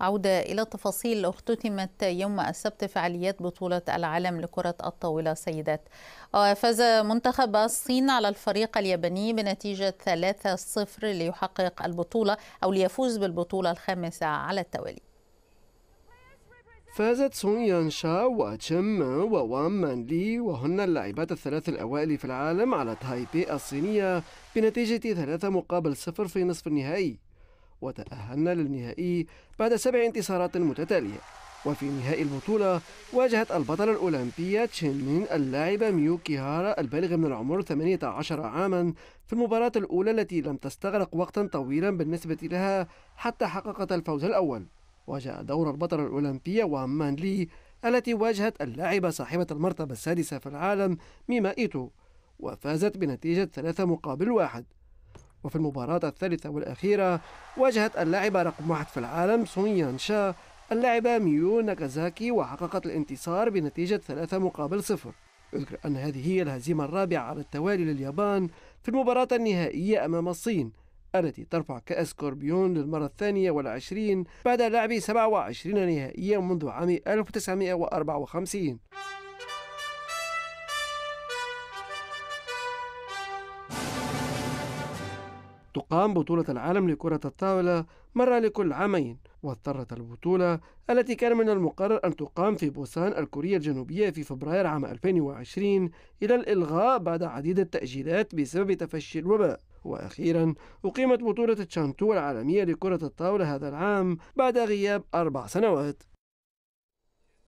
عودة إلى التفاصيل اختتمت يوم السبت فعاليات بطولة العالم لكرة الطاولة سيدات آه، فاز منتخب الصين على الفريق الياباني بنتيجة 3-0 ليحقق البطولة أو ليفوز بالبطولة الخامسة على التوالي فازت سون يانشا وتشم ووان مان لي وهن اللاعبات الثلاث الأوائل في العالم على تايبي الصينية بنتيجة ثلاثة مقابل صفر في نصف النهائي وتأهلنا للنهائي بعد سبع انتصارات متتالية وفي نهائي البطولة واجهت البطلة الأولمبية تشينمين اللاعبة ميوكي هارا البالغة من العمر 18 عاما في المباراة الأولى التي لم تستغرق وقتا طويلا بالنسبة لها حتى حققت الفوز الأول وجاء دور البطلة الأولمبية وامان لي التي واجهت اللاعبة صاحبة المرتبة السادسة في العالم ميما إيتو وفازت بنتيجة ثلاثة مقابل واحد وفي المباراة الثالثة والأخيرة واجهت اللاعبة رقم واحد في العالم سونيان شا اللاعبة ميو ناكازاكي وحققت الانتصار بنتيجة ثلاثة مقابل صفر اذكر أن هذه هي الهزيمة الرابعة على التوالي لليابان في المباراة النهائية أمام الصين التي ترفع كأس كوربيون للمرة الثانية والعشرين بعد لعب 27 نهائية منذ عام 1954 تقام بطولة العالم لكرة الطاولة مرة لكل عامين واضطرت البطولة التي كان من المقرر أن تقام في بوسان الكورية الجنوبية في فبراير عام 2020 إلى الإلغاء بعد عديد التأجيلات بسبب تفشي الوباء وأخيرا أقيمت بطولة تشانتو العالمية لكرة الطاولة هذا العام بعد غياب أربع سنوات